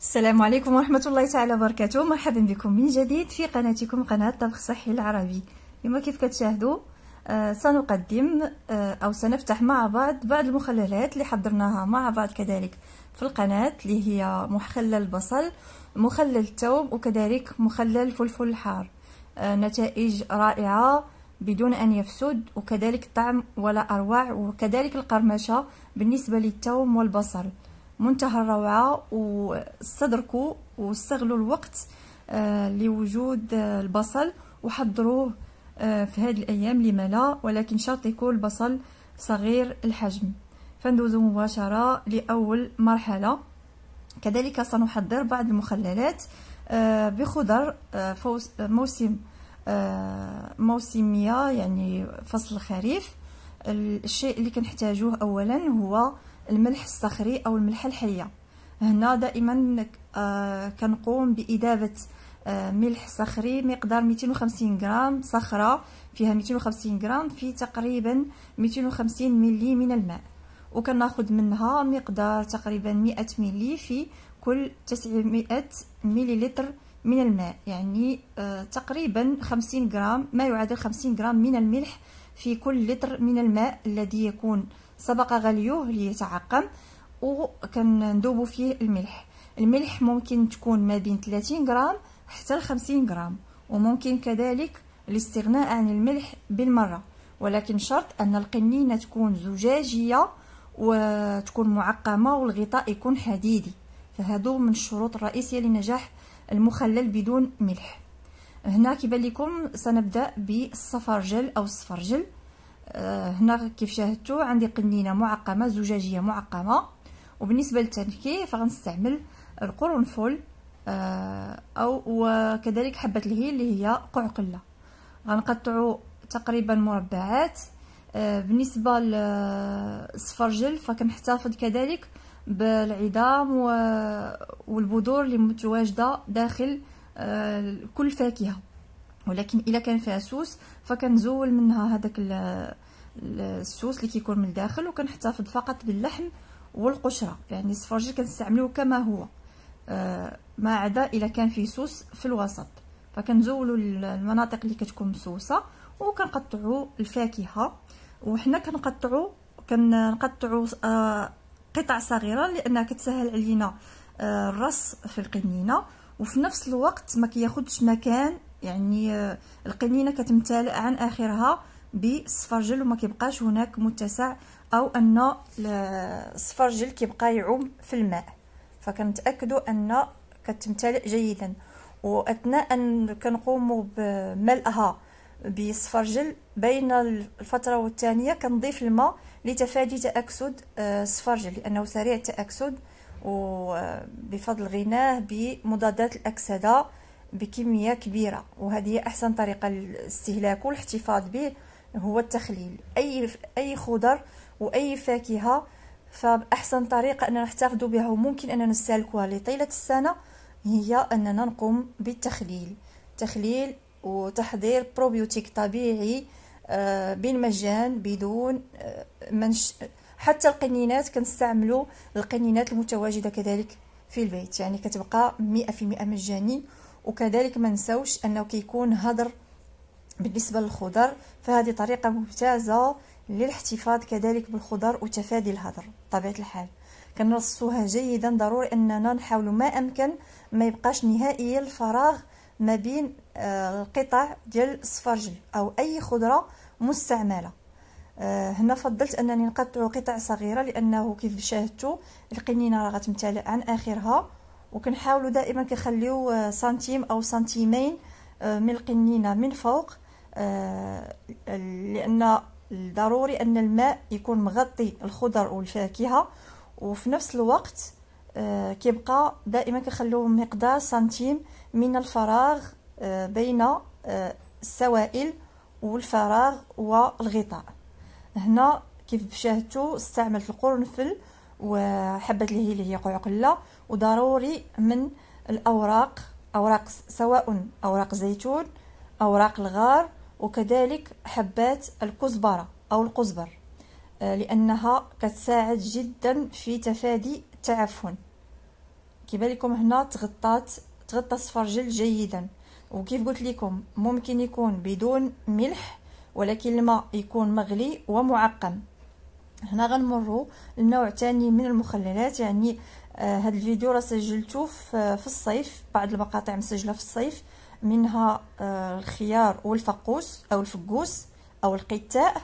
السلام عليكم ورحمة الله تعالى وبركاته مرحبا بكم من جديد في قناتكم قناة طبخ صحي العربي اليوم كيف كتشاهدوا آه سنقدم آه أو سنفتح مع بعض بعض المخللات اللي حضرناها مع بعض كذلك في القناة اللي هي مخلل البصل مخلل التوم وكذلك مخلل الفلفل الحار آه نتائج رائعة بدون أن يفسد وكذلك الطعم ولا أروع وكذلك القرمشة بالنسبة للتوم والبصل منتهى الروعة واستدركوا واستغلوا الوقت آه، لوجود آه، البصل وحضروه آه، في هذه الأيام لما لا ولكن شرط يكون البصل صغير الحجم فندوزو مباشرة لأول مرحلة كذلك سنحضر بعض المخللات بخضر موسم موسمية يعني فصل الخريف الشيء اللي كنحتاجوه أولا هو الملح الصخري او الملح الحيه هنا دائما آه، كنقوم باذابه آه، ملح صخري مقدار 250 غرام صخره فيها 250 غرام في تقريبا 250 ملي من الماء وكناخذ منها مقدار تقريبا 100 ملي في كل 900 مليلتر من الماء يعني آه، تقريبا 50 غرام ما يعادل 50 غرام من الملح في كل لتر من الماء الذي يكون آه سبق غليوه ليتعقم وكندوبو فيه الملح الملح ممكن تكون ما بين 30 غرام حتى ل 50 غرام وممكن كذلك الاستغناء عن الملح بالمره ولكن شرط ان القنينه تكون زجاجيه وتكون معقمه والغطاء يكون حديدي فهادو من الشروط الرئيسيه لنجاح المخلل بدون ملح هنا كيبان لكم سنبدا بالصفرجل او الصفرجل هنا كيف شاهدتوا عندي قنينه معقمه زجاجيه معقمه وبالنسبه للتنكيف غنستعمل القرنفل آه، او وكذلك حبه الهيل اللي هي قعقله غنقطعوا تقريبا مربعات آه، بالنسبه للسفرجل فكنحتفظ كذلك بالعظام والبذور اللي متواجده داخل آه، كل فاكهه ولكن الا كان فيها سوس فكنزول منها هذاك السوس اللي كيكون من الداخل وكنحتفظ فقط باللحم والقشره يعني الصفرجل كنستعملوه كما هو آه ما عدا الا كان فيه سوس في الوسط فكنزولوا المناطق اللي كتكون مسوسه وكنقطعوا الفاكهه وحنا كنقطعوا كنقطعوا آه قطع صغيره لانها كتسهل علينا آه الرص في القنينه وفي نفس الوقت ما كياخذش مكان يعني آه، القنينه كتمتلئ عن اخرها بالصفرجل وما كيبقاش هناك متسع او ان الصفرجل كيبقى يعوم في الماء فكنتاكدوا ان كتمتلئ جيدا واثناء ان كنقوموا بملئها بالصفرجل بين الفتره والثانيه كنضيف الماء لتفادي تاكسد آه، الصفرجل لانه سريع التاكسد وبفضل آه، غناه بمضادات الاكسده بكميه كبيره وهذه هي احسن طريقه للاستهلاك والاحتفاظ به هو التخليل اي اي خضر واي فاكهه فاحسن طريقه اننا نحتفظ بها وممكن اننا نستهلكها لطيله السنه هي اننا نقوم بالتخليل تخليل وتحضير بروبيوتيك طبيعي آه، بالمجان بدون آه، منش حتى القنينات كنستعملوا القنينات المتواجده كذلك في البيت يعني كتبقى مئة في مئة مجاني وكذلك ما نساوش انه كيكون هدر بالنسبه للخضر فهذه طريقه ممتازه للاحتفاظ كذلك بالخضر وتفادي الهدر بطبيعه الحال كنرصوها جيدا ضروري اننا نحاول ما امكن ما يبقاش نهائيا الفراغ ما بين آه، القطع ديال الصفرجل او اي خضره مستعمله آه، هنا فضلت انني نقطع قطع صغيره لانه كيف شاهدتوا القنينه راه غتمتلئ عن اخرها وكنحاولوا دائما كنخليو آه, سنتيم او سنتيمين آه, من القنينه من فوق آه, لان ضروري ان الماء يكون مغطي الخضر والفاكهه وفي نفس الوقت كيبقى دائما كنخليو مقدار سنتيم من الفراغ بين السوائل والفراغ والغطاء هنا كيف شاهدتوا استعملت القرنفل وحبه الهيل هي قعقله وضروري من الأوراق أوراق سواء أوراق زيتون أوراق الغار وكذلك حبات الكزبرة أو القزبر آه، لأنها كتساعد جدا في تفادي التعفن كيبان لكم هنا تغطات تغطى السفرجل جيدا وكيف قلت لكم ممكن يكون بدون ملح ولكن الماء يكون مغلي ومعقم هنا غنمروا لنوع تاني من المخللات يعني آه، هاد الفيديو راه سجلته في الصيف بعض المقاطع مسجله في الصيف منها آه، الخيار والفقوس او الفقوس او القتاء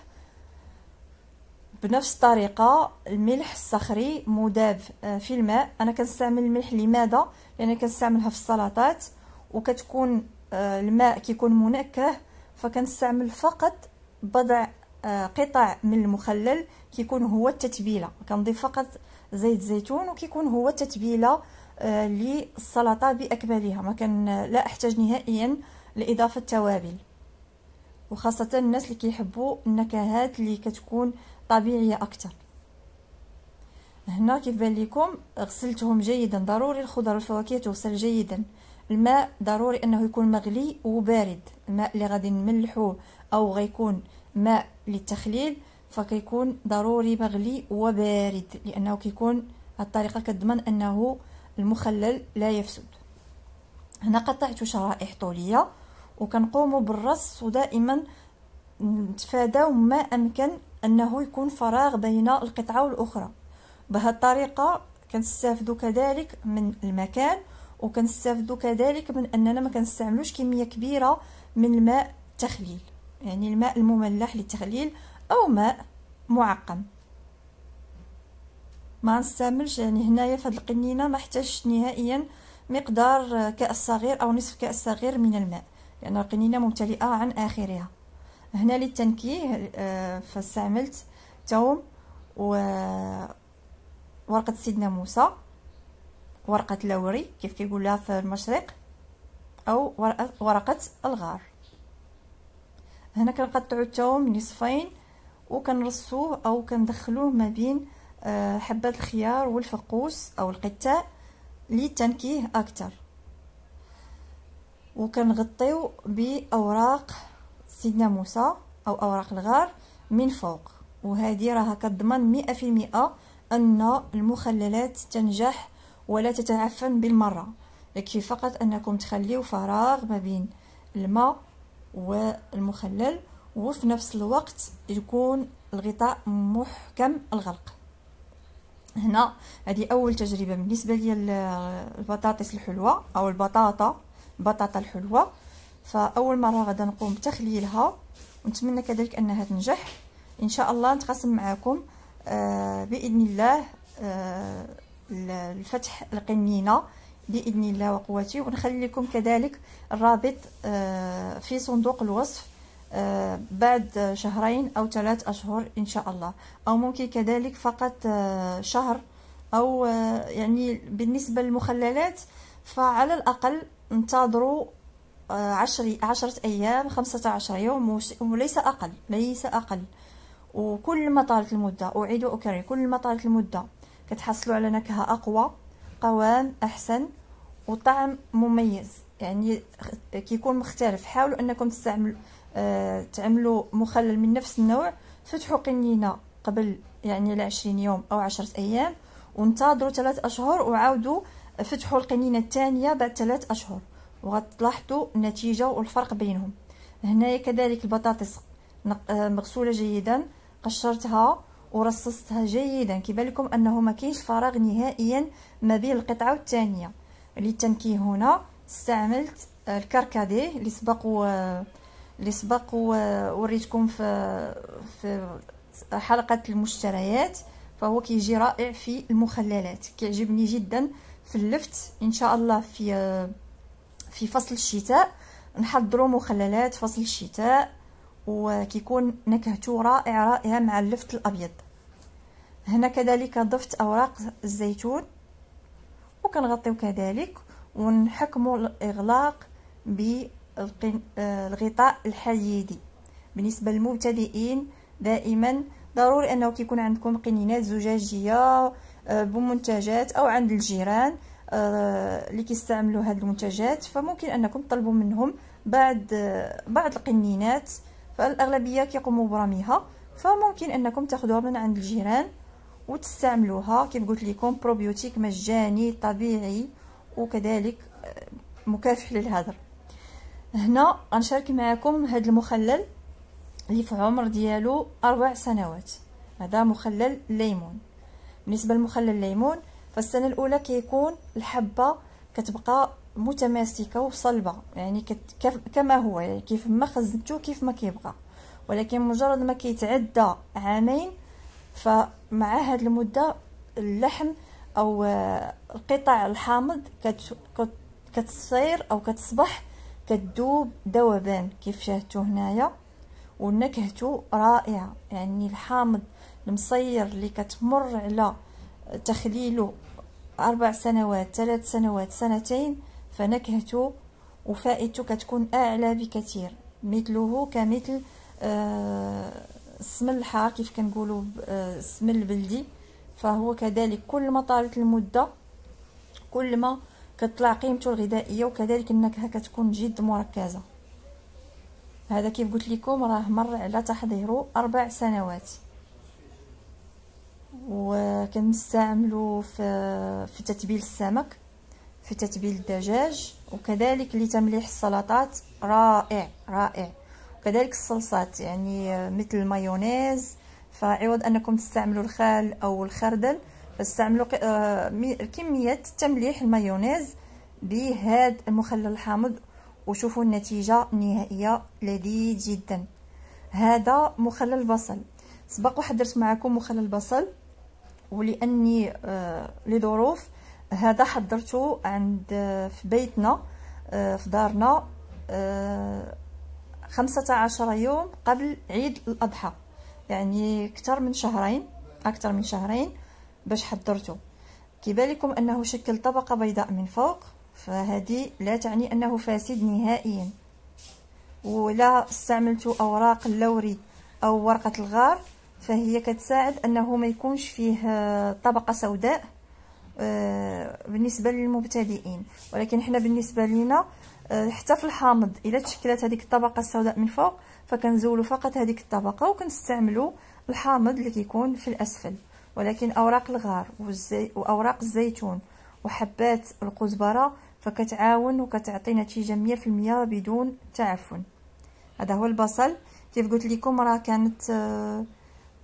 بنفس الطريقه الملح الصخري مذاب آه، في الماء انا كنستعمل الملح لماذا لان كنستعملها في السلطات وكتكون الماء كيكون منكه فكنستعمل فقط بضع آه، قطع من المخلل كيكون هو التتبيله كنضيف فقط زيت زيتون وكيكون هو التتبيله آه، للسلطه باكملها ما كان آه، لا احتاج نهائيا لاضافه توابل وخاصه الناس اللي كيحبوا النكهات اللي كتكون طبيعيه اكثر هنا كيف بان لكم غسلتهم جيدا ضروري الخضر والفواكه توصل جيدا الماء ضروري انه يكون مغلي وبارد الماء اللي غادي نملحوه او غيكون ماء للتخليل فكيكون ضروري مغلي وبارد لأنه كيكون الطريقة كتضمن أنه المخلل لا يفسد هنا قطعت شرائح طولية وكنقوم بالرص ودائما نتفاداو ما أمكن أنه يكون فراغ بين القطعة والأخرى بهذه الطريقة كنستافدو كذلك من المكان وكنستافدوا كذلك من أننا ما كنستعملوش كمية كبيرة من الماء التخليل يعني الماء المملح للتغليل أو ماء معقم ما نستعملش يعني هنايا في هاد القنينه ما احتاجش نهائيا مقدار كاس صغير او نصف كاس صغير من الماء لان يعني القنينه ممتلئه عن اخرها هنا للتنكيه آه، فاستعملت توم وورقه سيدنا موسى ورقه لوري كيف كيقولها في المشرق او ورقه الغار هنا كنقطعو التوم نصفين وكنرصوه او كندخلوه ما بين آه، حبات الخيار والفقوس او القتاء لتنكيه اكثر وكنغطيو باوراق سيدنا موسى او اوراق الغار من فوق وهذه راها كتضمن مئة في ان المخللات تنجح ولا تتعفن بالمره يكفي فقط انكم تخليو فراغ ما بين الماء والمخلل وفي نفس الوقت يكون الغطاء محكم الغلق هنا هذه اول تجربه بالنسبه لي البطاطس الحلوه او البطاطا البطاطا الحلوه فاول مره غدا نقوم بتخليلها ونتمنى كذلك انها تنجح ان شاء الله نتقاسم معكم آه، باذن الله آه، الفتح القنينه باذن الله وقوتي ونخلي لكم كذلك الرابط آه، في صندوق الوصف آه، بعد شهرين او ثلاث اشهر ان شاء الله او ممكن كذلك فقط آه، شهر او يعني بالنسبه للمخللات فعلى الاقل انتظروا عشر عشرة أيام خمسة عشر يوم وليس أقل ليس أقل وكل ما طالت المدة أعيد وأكرر كل ما طالت المدة كتحصلوا على نكهة أقوى قوام احسن وطعم مميز يعني كيكون مختلف حاولوا انكم تستعملوا آه تعملوا مخلل من نفس النوع فتحوا قنينه قبل يعني ل يوم او عشرة ايام وانتظروا ثلاث اشهر وعاودوا فتحوا القنينه الثانيه بعد ثلاث اشهر وغتلاحظوا النتيجه والفرق بينهم هنايا كذلك البطاطس آه، مغسوله جيدا قشرتها ورصصتها جيدا كيبان لكم انه ما كاينش فراغ نهائيا ما بين القطعه والثانيه للتنكيه هنا استعملت الكركديه اللي سبق و... اللي سبق ووريتكم في في حلقه المشتريات فهو كيجي رائع في المخللات كيعجبني جدا في اللفت ان شاء الله في في فصل الشتاء نحضروا مخللات فصل الشتاء وكيكون نكهته رائعه رائعه مع اللفت الابيض هنا كذلك ضفت اوراق الزيتون وكنغطيو كذلك ونحكموا الاغلاق بالغطاء آه، الحديدي بالنسبه للمبتدئين دائما ضروري انه كيكون عندكم قنينات زجاجيه آه، بمنتجات او عند الجيران آه، اللي كيستعملوا هاد المنتجات فممكن انكم تطلبوا منهم بعض بعض القنينات فالاغلبيه كيقوموا برميها فممكن انكم تاخذوها من عند الجيران وتستعملوها كيف قلت لكم بروبيوتيك مجاني طبيعي وكذلك آه، مكافح للهدر هنا غنشارك معكم هذا المخلل اللي في عمر ديالو اربع سنوات هذا مخلل الليمون بالنسبه لمخلل الليمون فالسنه الاولى كيكون الحبه كتبقى متماسكه وصلبه يعني كما هو يعني كيف ما خزنتو كيف ما كيبقى ولكن مجرد ما كيتعدى عامين ف مع هاد المده اللحم او آه، القطع الحامض كتصير او كتصبح كتدوب دوبان كيف شاهدتو هنايا ونكهتو رائعه يعني الحامض المصير اللي كتمر على تخليله اربع سنوات ثلاث سنوات سنتين فنكهته وفائدته كتكون اعلى بكثير مثله كمثل آه السمن الحار كيف كنقولوا السمن آه، البلدي فهو كذلك كل ما طالت المده كل ما كتطلع قيمته الغذائيه وكذلك النكهه كتكون جد مركزه هذا كيف قلت لكم راه مر على تحضيره اربع سنوات وكنستعملو في في تتبيل السمك في تتبيل الدجاج وكذلك لتمليح السلطات رائع رائع كذلك الصلصات يعني آه، مثل المايونيز فعوض انكم تستعملوا الخال او الخردل استعملوا آه، كميه تمليح المايونيز بهذا المخلل الحامض وشوفوا النتيجه النهائيه لذيذ جدا هذا مخلل بصل سبق وحضرت معكم مخلل بصل ولاني آه، لظروف هذا حضرته عند في بيتنا في دارنا خمسة عشر يوم قبل عيد الأضحى يعني أكثر من شهرين أكثر من شهرين باش حضرته كيبالكم أنه شكل طبقة بيضاء من فوق فهذه لا تعني أنه فاسد نهائيا ولا استعملت أوراق اللوري أو ورقة الغار فهي كتساعد أنه ما يكونش فيه آه، طبقة سوداء آه، بالنسبة للمبتدئين ولكن احنا بالنسبة لنا آه، حتى في الحامض الا تشكلت هذيك الطبقه السوداء من فوق فكنزولو فقط هذيك الطبقه وكنستعملو الحامض اللي كيكون في الاسفل ولكن اوراق الغار والزي واوراق الزيتون وحبات القزبره فكتعاون وكتعطي نتيجه 100% بدون تعفن هذا هو البصل كيف قلت لكم راه كانت آه،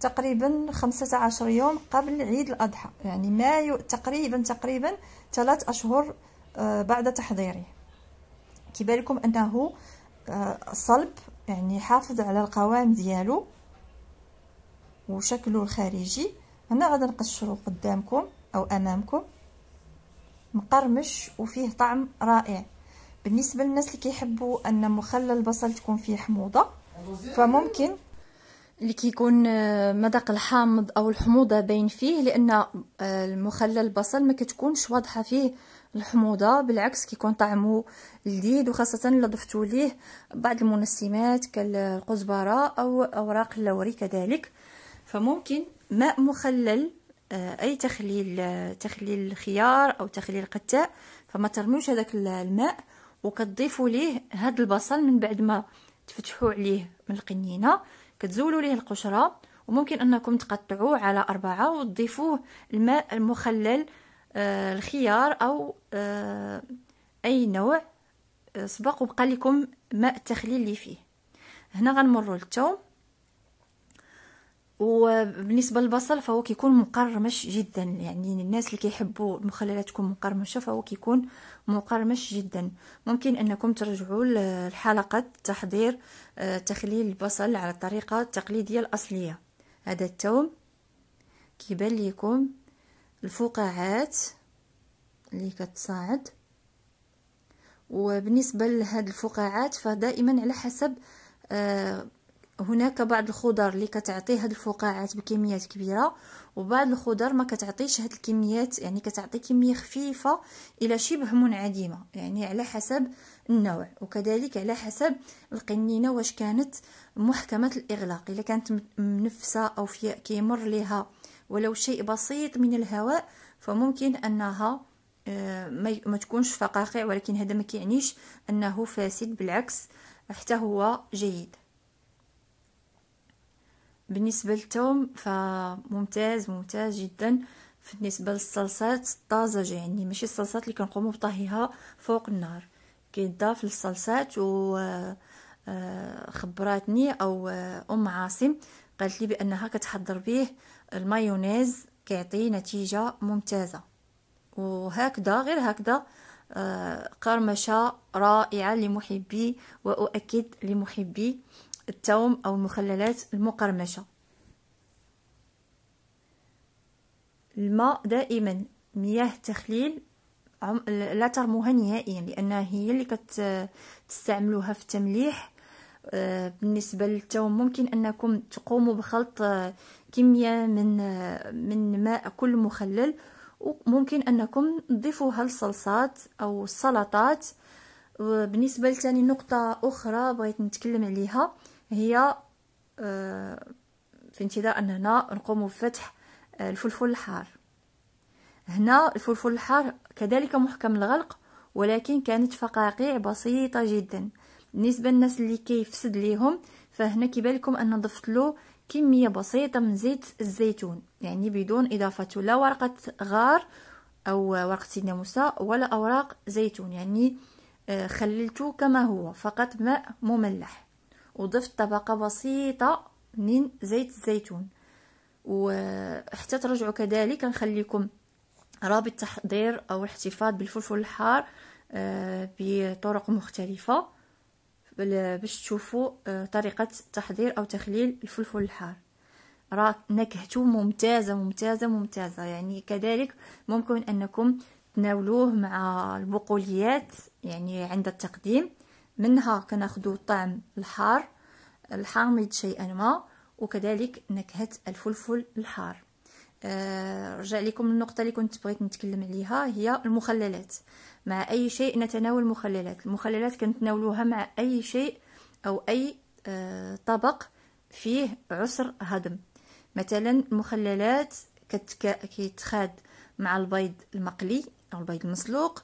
تقريبا 15 يوم قبل عيد الاضحى يعني مايو تقريبا تقريبا ثلاث اشهر آه، بعد تحضيره كيبان لكم انه آه، صلب يعني حافظ على القوام ديالو وشكله الخارجي هنا غادي نقشرو قدامكم او امامكم مقرمش وفيه طعم رائع بالنسبه للناس اللي كيحبوا ان مخلل البصل تكون فيه حموضه فممكن اللي كيكون آه، مذاق الحامض او الحموضه باين فيه لان آه، المخلل البصل ما كتكونش واضحه فيه الحموضه بالعكس كيكون طعمه لذيذ وخاصه الا ضفتوا ليه بعض المنسمات كالقزبره او اوراق اللوري كذلك فممكن ماء مخلل آه، اي تخليل آه، تخليل الخيار او تخليل قتاء فما ترميوش هذاك الماء وكتضيفوا ليه هذا البصل من بعد ما تفتحوا عليه من القنينه كتزولوا ليه القشره وممكن انكم تقطعوه على أربعة وتضيفوه الماء المخلل آه، الخيار او آه، اي نوع آه، سبق وبقى لكم ماء التخليل اللي فيه هنا غنمروا للثوم وبالنسبه للبصل فهو كيكون مقرمش جدا يعني الناس اللي كيحبوا المخللات تكون مقرمشه فهو كيكون مقرمش جدا ممكن انكم ترجعوا لحلقه تحضير تخليل البصل على الطريقه التقليديه الاصليه هذا الثوم كيبان لكم الفقاعات اللي كتصاعد وبالنسبه لهاد الفقاعات فدائما على حسب آه هناك بعض الخضر اللي كتعطي هاد الفقاعات بكميات كبيره وبعض الخضر ما كتعطيش هاد الكميات يعني كتعطي كميه خفيفه الى شبه منعدمه يعني على حسب النوع وكذلك على حسب القنينه واش كانت محكمه الاغلاق الا كانت منفسه او في كيمر لها ولو شيء بسيط من الهواء فممكن أنها آه، ما تكونش فقاقع ولكن هذا ما كيعنيش أنه فاسد بالعكس حتى هو جيد بالنسبة للثوم فممتاز ممتاز جدا بالنسبة للصلصات الطازجة يعني ماشي الصلصات اللي كنقومو بطهيها فوق النار كيضاف للصلصات و آه، آه، خبراتني او ام عاصم قالت لي بانها كتحضر به المايونيز كيعطي نتيجة ممتازة وهكذا غير هكذا آه، قرمشة رائعة لمحبي وأؤكد لمحبي التوم أو المخللات المقرمشة الماء دائما مياه تخليل لا ترموها نهائيا لأنها هي اللي كتستعملوها في التمليح آه، بالنسبه للتوم ممكن انكم تقوموا بخلط آه، كميه من آه، من ماء كل مخلل وممكن انكم تضيفوا للصلصات او السلطات بالنسبه لثاني نقطه اخرى بغيت نتكلم عليها هي في انتظار اننا نقوم بفتح الفلفل الحار هنا الفلفل الحار كذلك محكم الغلق ولكن كانت فقاقيع بسيطه جدا بالنسبه للناس اللي كيفسد ليهم فهنا كيبان لكم ان ضفت له كميه بسيطه من زيت الزيتون يعني بدون اضافه لا ورقه غار او ورقه سيدنا موسى ولا اوراق زيتون يعني آه، خللته كما هو فقط ماء مملح وضفت طبقه بسيطه من زيت الزيتون وحتى ترجعوا كذلك نخليكم رابط تحضير او الاحتفاظ بالفلفل الحار آه، بطرق مختلفه باش تشوفوا آه، طريقه تحضير او تخليل الفلفل الحار راه نكهته ممتازه ممتازه ممتازه يعني كذلك ممكن انكم تناولوه مع البقوليات يعني عند التقديم منها كناخذوا طعم الحار الحامض شيئا ما وكذلك نكهه الفلفل الحار آه، رجع لكم النقطة اللي كنت بغيت نتكلم عليها هي المخللات مع أي شيء نتناول المخللات المخللات كنتناولوها مع أي شيء أو أي آه، طبق فيه عسر هضم مثلا المخللات كيتخاد مع البيض المقلي أو البيض المسلوق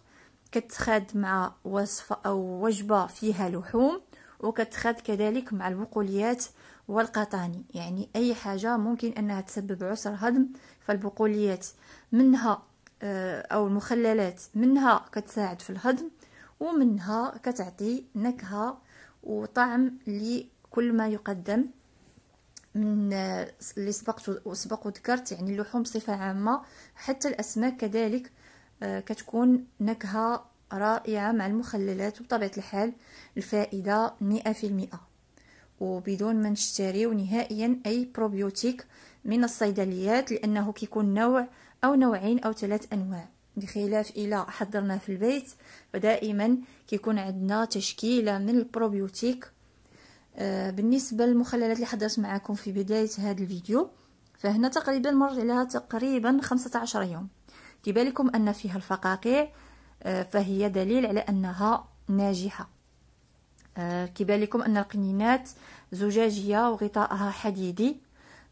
كتخاد مع وصفة أو وجبة فيها لحوم وكتخاد كذلك مع البقوليات والقطاني يعني أي حاجة ممكن أنها تسبب عسر هضم فالبقوليات منها آه، أو المخللات منها كتساعد في الهضم ومنها كتعطي نكهة وطعم لكل ما يقدم من آه، اللي سبقت وسبق وذكرت يعني اللحوم بصفة عامة حتى الأسماك كذلك آه، كتكون نكهة رائعة مع المخللات وبطبيعة الحال الفائدة مئة في المئة وبدون ما نشتريو نهائيا اي بروبيوتيك من الصيدليات لانه كيكون نوع او نوعين او ثلاث انواع بخلاف الى حضرنا في البيت فدائما كيكون عندنا تشكيله من البروبيوتيك آه، بالنسبه للمخللات اللي حضرت معكم في بدايه هذا الفيديو فهنا تقريبا مر عليها تقريبا 15 يوم كيبالكم ان فيها الفقاقيع آه، فهي دليل على انها ناجحه آه، كيبان لكم ان القنينات زجاجيه وغطاءها حديدي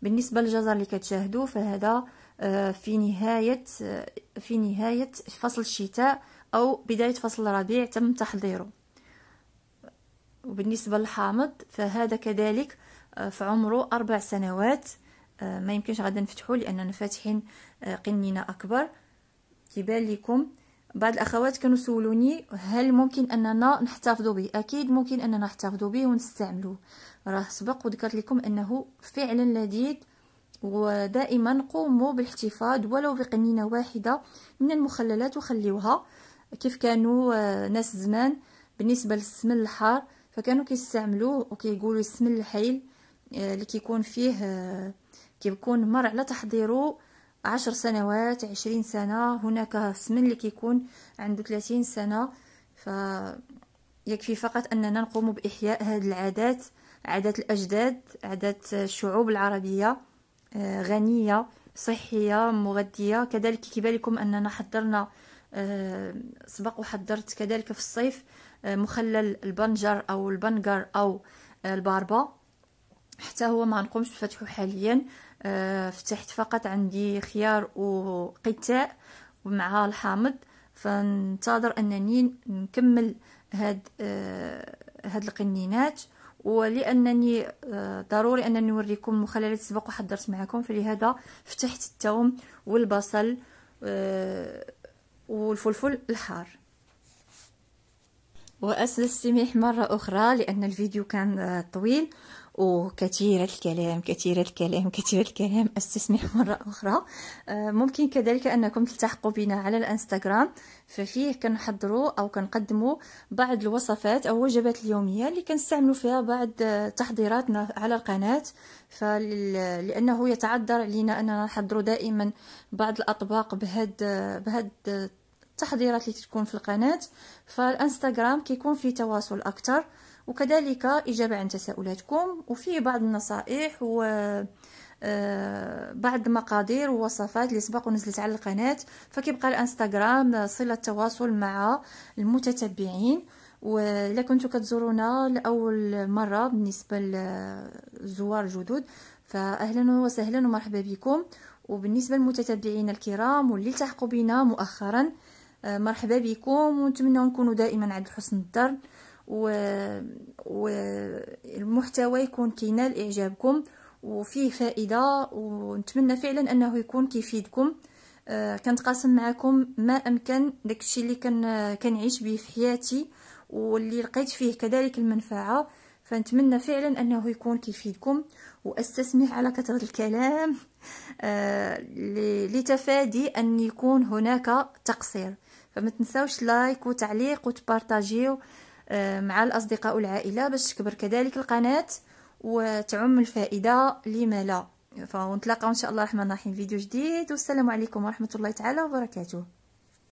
بالنسبه للجزر اللي كتشاهدوا فهذا آه، في نهايه آه، في نهايه فصل الشتاء او بدايه فصل الربيع تم تحضيره وبالنسبه للحامض فهذا كذلك في عمره اربع سنوات ما يمكنش غدا نفتحو لاننا فاتحين قنينه اكبر كيبان لكم بعض الاخوات كانوا سولوني هل ممكن اننا نحتفظوا به اكيد ممكن اننا نحتفظوا به ونستعملوه راه سبق وذكرت لكم انه فعلا لذيذ ودائما قوموا بالاحتفاظ ولو بقنينه واحده من المخللات وخليوها كيف كانوا آه، ناس زمان بالنسبه للسمن الحار فكانوا كيستعملوه وكيقولوا السمن الحيل آه، اللي كيكون فيه آه، كيكون مر على تحضيره عشر سنوات عشرين سنة هناك سمن اللي كيكون عنده ثلاثين سنة ف يكفي فقط أننا نقوم بإحياء هذه العادات عادات الأجداد عادات الشعوب العربية آه، غنية صحية مغذية كذلك كبالكم أننا حضرنا آه، سبق وحضرت كذلك في الصيف آه، مخلل البنجر أو البنجر أو الباربا حتى هو ما نقومش بفتحه حاليا آه، فتحت فقط عندي خيار وقتاء ومع الحامض فننتظر انني نكمل هاد آه، هاد القنينات ولانني آه، ضروري انني نوريكم المخللات سبق وحضرت معكم فلهذا فتحت الثوم والبصل والفلفل الحار واسلس السميح مره اخرى لان الفيديو كان طويل وكثير الكلام كثير الكلام كثير الكلام استسمح مرة أخرى آه، ممكن كذلك أنكم تلتحقوا بنا على الانستغرام ففيه كنحضروا أو كنقدموا بعض الوصفات أو وجبات اليومية اللي كنستعملوا فيها بعض تحضيراتنا على القناة لأنه يتعذر علينا أننا نحضروا دائما بعض الأطباق بهاد بهاد التحضيرات اللي تكون في القناة فالانستغرام كيكون فيه تواصل أكتر وكذلك إجابة عن تساؤلاتكم وفي بعض النصائح و آه، بعض المقادير ووصفات اللي سبق ونزلت على القناة فكيبقى الانستغرام صلة تواصل مع المتتبعين ولا كنتو كتزورونا لأول مرة بالنسبة للزوار الجدد فأهلا وسهلا ومرحبا بكم وبالنسبة للمتتبعين الكرام واللي التحقوا بنا مؤخرا آه، مرحبا بكم ونتمنى نكونوا دائما عند حسن الظن والمحتوى يكون كينال اعجابكم وفيه فائده ونتمنى فعلا انه يكون كيفيدكم آه، كنتقاسم معكم ما امكن داكشي اللي كان كنعيش به في حياتي واللي لقيت فيه كذلك المنفعه فنتمنى فعلا انه يكون كيفيدكم واستسمح على كثره الكلام آه، لتفادي ان يكون هناك تقصير فما تنساوش لايك وتعليق وتبارطاجيو آه، مع الأصدقاء والعائلة باش تكبر كذلك القناة وتعم الفائدة لما لا فنتلاقاو إن شاء الله الرحمن الرحيم فيديو جديد والسلام عليكم ورحمة الله تعالى وبركاته